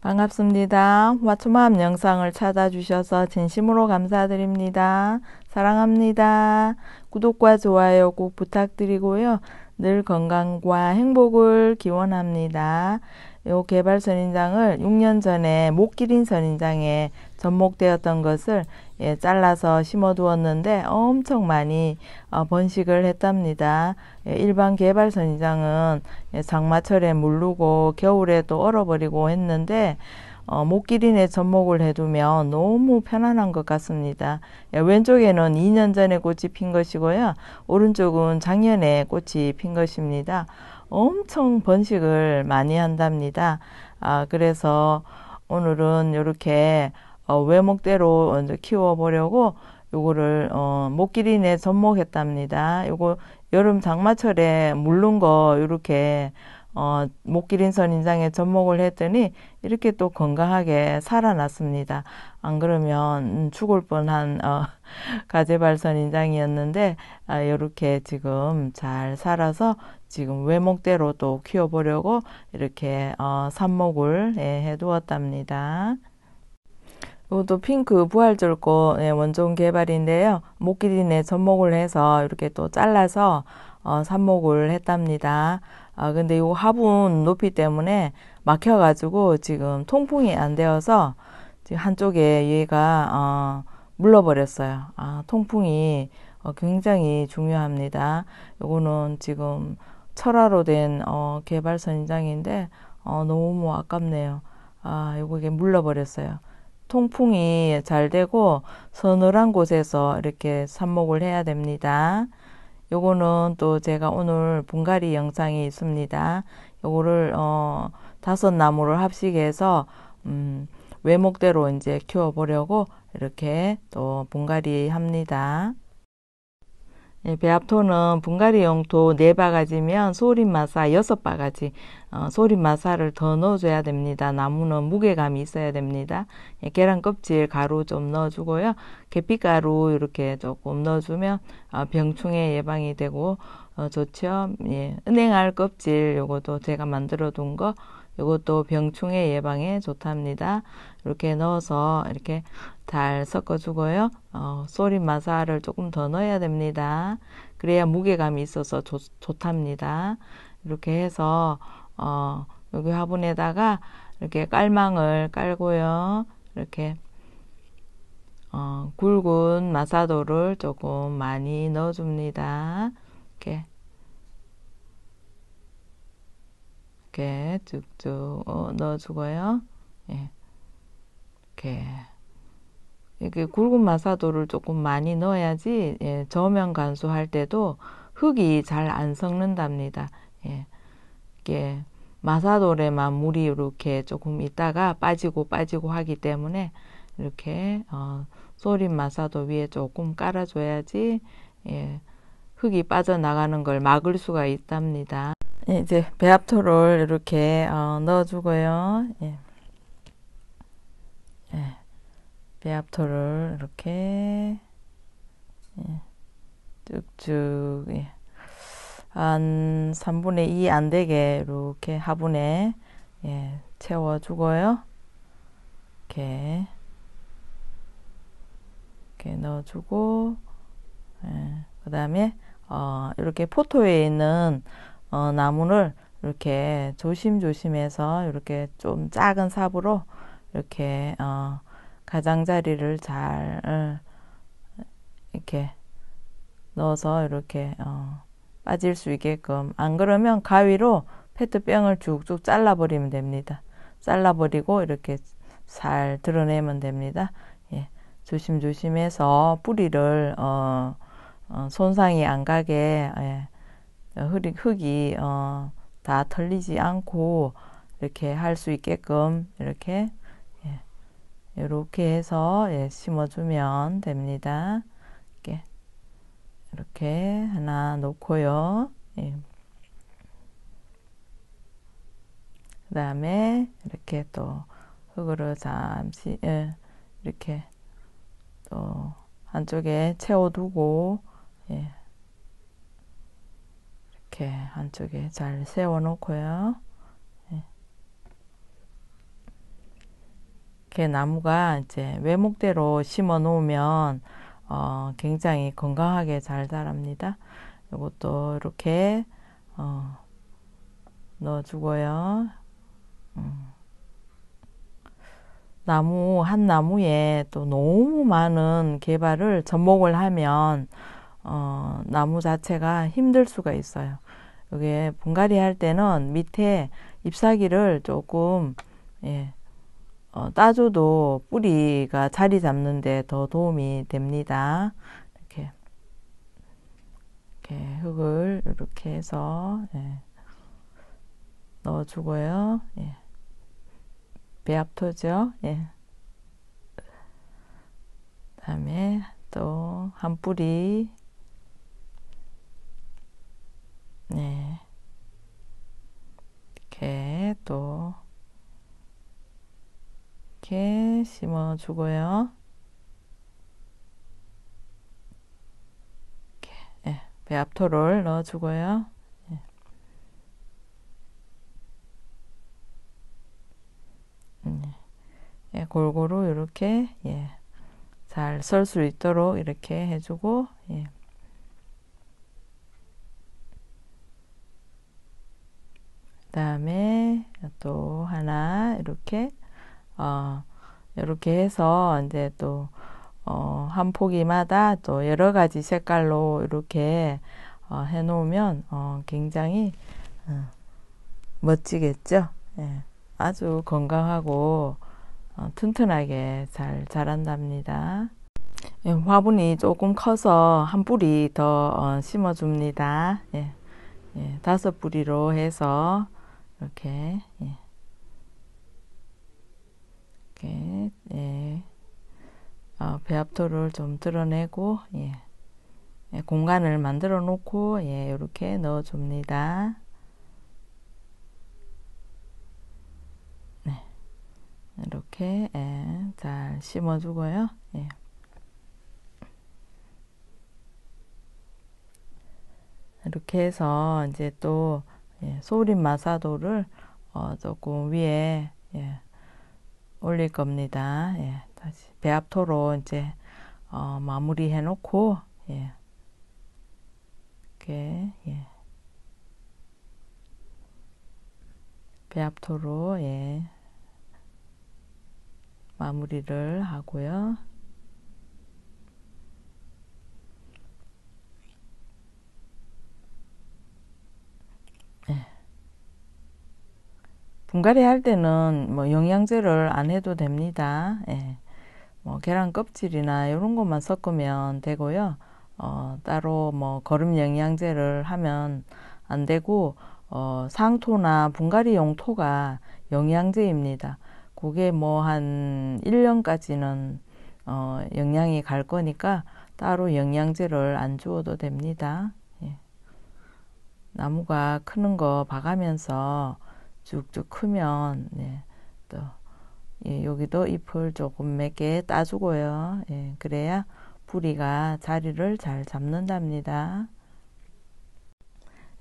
반갑습니다. 화초맘 영상을 찾아주셔서 진심으로 감사드립니다. 사랑합니다. 구독과 좋아요 꼭 부탁드리고요. 늘 건강과 행복을 기원합니다. 요 개발 선인장을 6년 전에 목기린 선인장에 접목되었던 것을 예, 잘라서 심어두었는데 엄청 많이 어, 번식을 했답니다. 예, 일반 개발 선이장은 예, 장마철에 물르고 겨울에또 얼어버리고 했는데 어, 목기린에 접목을 해두면 너무 편안한 것 같습니다. 예, 왼쪽에는 2년 전에 꽃이 핀 것이고요. 오른쪽은 작년에 꽃이 핀 것입니다. 엄청 번식을 많이 한답니다. 아, 그래서 오늘은 이렇게 어, 외목대로 먼저 키워보려고 요거를 어, 목기린에 접목했답니다. 요거 여름 장마철에 물른 거 요렇게 어, 목기린선 인장에 접목을 했더니 이렇게 또 건강하게 살아났습니다. 안 그러면 음, 죽을 뻔한 어, 가재발선 인장이었는데 아, 이렇게 지금 잘 살아서 지금 외목대로 또 키워보려고 이렇게 어, 삽목을 예, 해두었답니다. 이것도 핑크 부활절꽃 네, 원종 개발인데요. 목길이네 접목을 해서 이렇게 또 잘라서 어, 삽목을 했답니다. 아, 근데 이 화분 높이 때문에 막혀가지고 지금 통풍이 안 되어서 지금 한쪽에 얘가 어, 물러버렸어요. 아, 통풍이 어, 굉장히 중요합니다. 요거는 지금 철화로 된 어, 개발 선인장인데 어, 너무 아깝네요. 아, 요거 이게 물러버렸어요. 통풍이 잘 되고 서늘한 곳에서 이렇게 삽목을 해야 됩니다. 요거는 또 제가 오늘 분갈이 영상이 있습니다. 요거를 어 다섯 나무를 합식해서 음 외목대로 이제 키워 보려고 이렇게 또 분갈이 합니다. 베압토는 예, 분갈이 용토 네바가지면 소림마사 여섯 바가지 어, 소림마사를 더 넣어줘야 됩니다. 나무는 무게감이 있어야 됩니다. 예, 계란 껍질 가루 좀 넣어주고요. 계피가루 이렇게 조금 넣어주면 어, 병충해 예방이 되고 어, 좋죠. 예, 은행알 껍질 요것도 제가 만들어둔 거 이것도 병충해 예방에 좋답니다. 이렇게 넣어서 이렇게 잘 섞어주고요. 어, 소리 마사를 조금 더 넣어야 됩니다. 그래야 무게감이 있어서 좋, 좋답니다. 이렇게 해서 어, 여기 화분에다가 이렇게 깔망을 깔고요. 이렇게 어, 굵은 마사도를 조금 많이 넣어줍니다. 이렇게 이렇게 쭉쭉 어, 넣어주고요. 예. 이렇게 이렇게 굵은 마사도를 조금 많이 넣어야지 예, 저면 간수할 때도 흙이 잘 안 섞는답니다. 예, 이게 마사돌에만 물이 이렇게 조금 있다가 빠지고 빠지고 하기 때문에 이렇게 어, 소림 마사도 위에 조금 깔아줘야지 예, 흙이 빠져나가는 걸 막을 수가 있답니다. 예, 이제 배합토를 이렇게 어, 넣어주고요. 예. 예. 제압토를 이렇게 예, 쭉쭉 예. 한 3분의 2 안되게 이렇게 화분에 예, 채워주고요. 이렇게 이렇게 넣어주고 예, 그 다음에 어, 이렇게 포토에 있는 어, 나무를 이렇게 조심조심해서 이렇게 좀 작은 삽으로 이렇게 어, 가장자리를 잘 어, 이렇게 넣어서 이렇게 어, 빠질 수 있게끔 안 그러면 가위로 페트병을 쭉쭉 잘라버리면 됩니다. 잘라버리고 이렇게 잘 드러내면 됩니다. 예, 조심조심해서 뿌리를 어, 어, 손상이 안 가게 예, 흙이, 흙이 어, 다 털리지 않고 이렇게 할 수 있게끔 이렇게 이렇게 해서 예, 심어주면 됩니다. 이렇게, 이렇게 하나 놓고요. 예. 그 다음에 이렇게 또 흙으로 잠시 예, 이렇게 또 한쪽에 채워두고 예, 이렇게 한쪽에 잘 세워놓고요. 이렇게 나무가 이제 외목대로 심어 놓으면 어, 굉장히 건강하게 잘 자랍니다. 이것도 이렇게 어, 넣어주고요. 음. 나무 한 나무에 또 너무 많은 개발을 접목을 하면 어, 나무 자체가 힘들 수가 있어요. 여기 분갈이 할 때는 밑에 잎사귀를 조금 예, 어, 따줘도 뿌리가 자리 잡는데 더 도움이 됩니다. 이렇게, 이렇게 흙을 이렇게 해서 예, 넣어주고요. 예. 배합토죠. 예. 다음에 또 한 뿌리 네. 이렇게 또 이렇게 심어주고요. 이렇게, 예, 배 앞토를 넣어주고요. 예. 음, 예, 골고루 이렇게 예, 잘설수 있도록 이렇게 해주고 예. 다음에 또 하나 이렇게 어, 이렇게 해서 이제 또, 어, 한 포기마다 또 여러 가지 색깔로 이렇게 어, 해놓으면 어, 굉장히 어, 멋지겠죠. 예, 아주 건강하고 어, 튼튼하게 잘 자란답니다. 예, 화분이 조금 커서 한 뿌리 더 어, 심어줍니다. 예, 예, 다섯 뿌리로 해서 이렇게 예. 배합토를 좀 드러내고 예, 예, 공간을 만들어 놓고 예, 이렇게 넣어 줍니다. 네, 이렇게 예, 잘 심어 주고요. 예. 이렇게 해서 이제 또 예, 소림 마사도를 어, 조금 위에 예, 올릴 겁니다. 예. 여기 배합토로 이제 어, 마무리해 놓고 예. 이렇게 예. 배합토로 예. 마무리를 하고요. 예. 분갈이 할 때는 뭐 영양제를 안 해도 됩니다. 예. 뭐 계란 껍질이나 이런 것만 섞으면 되고요. 어, 따로 뭐 거름 영양제를 하면 안 되고 어, 상토나 분갈이 용토가 영양제입니다. 그게 뭐한 1년까지는 어, 영양이 갈 거니까 따로 영양제를 안 주어도 됩니다. 예. 나무가 크는 거 봐가면서 쭉쭉 크면 예, 또 예, 여기도 잎을 조금 몇게 따주고요. 예, 그래야 뿌리가 자리를 잘 잡는답니다.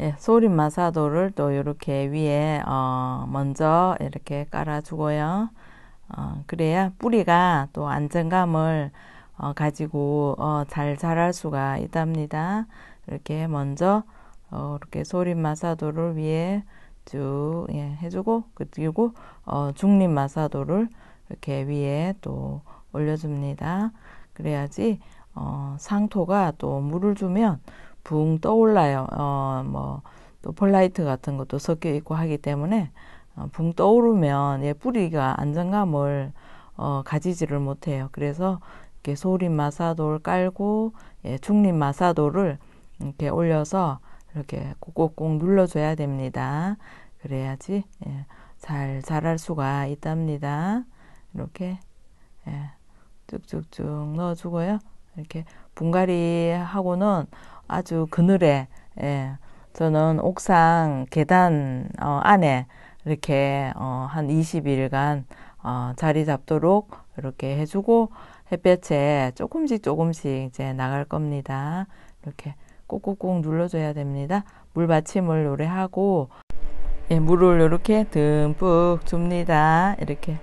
예, 소림마사도를 또 이렇게 위에 어, 먼저 이렇게 깔아주고요. 어, 그래야 뿌리가 또 안정감을 어, 가지고 어, 잘 자랄 수가 있답니다. 이렇게 먼저 어, 이렇게 소림마사도를 위에 쭉 예, 해주고 그리고 어, 중립 마사도를 이렇게 위에 또 올려줍니다. 그래야지 어, 상토가 또 물을 주면 붕 떠올라요. 어, 뭐또 폴라이트 같은 것도 섞여 있고 하기 때문에 어, 붕 떠오르면 예, 뿌리가 안정감을 어, 가지지를 못해요. 그래서 이렇게 소림 마사도를 깔고 예, 중립 마사도를 이렇게 올려서 이렇게 꼭꼭 눌러줘야 됩니다. 그래야지 예, 잘 자랄 수가 있답니다. 이렇게 예, 쭉쭉쭉 넣어주고요. 이렇게 분갈이하고는 아주 그늘에 예, 저는 옥상 계단 어, 안에 이렇게 어, 한 20일간 어, 자리 잡도록 이렇게 해주고 햇볕에 조금씩 조금씩 이제 나갈 겁니다. 이렇게 꾹꾹꾹 눌러줘야 됩니다. 물 받침을 노래하고 예, 물을 이렇게 듬뿍 줍니다. 이렇게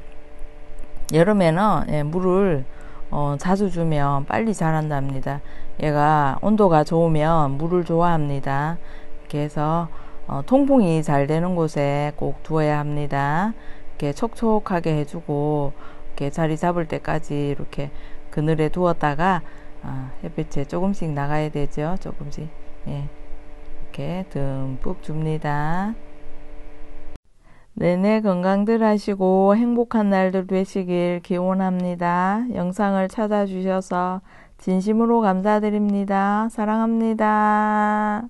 여름에는 예, 물을 어, 자주 주면 빨리 자란답니다. 얘가 온도가 좋으면 물을 좋아합니다. 이렇게 해서 어, 통풍이 잘 되는 곳에 꼭 두어야 합니다. 이렇게 촉촉하게 해주고 이렇게 자리 잡을 때까지 이렇게 그늘에 두었다가 아, 햇빛에 조금씩 나가야 되죠. 조금씩. 예. 이렇게 듬뿍 줍니다. 내내 건강들 하시고 행복한 날들 되시길 기원합니다. 영상을 찾아주셔서 진심으로 감사드립니다. 사랑합니다.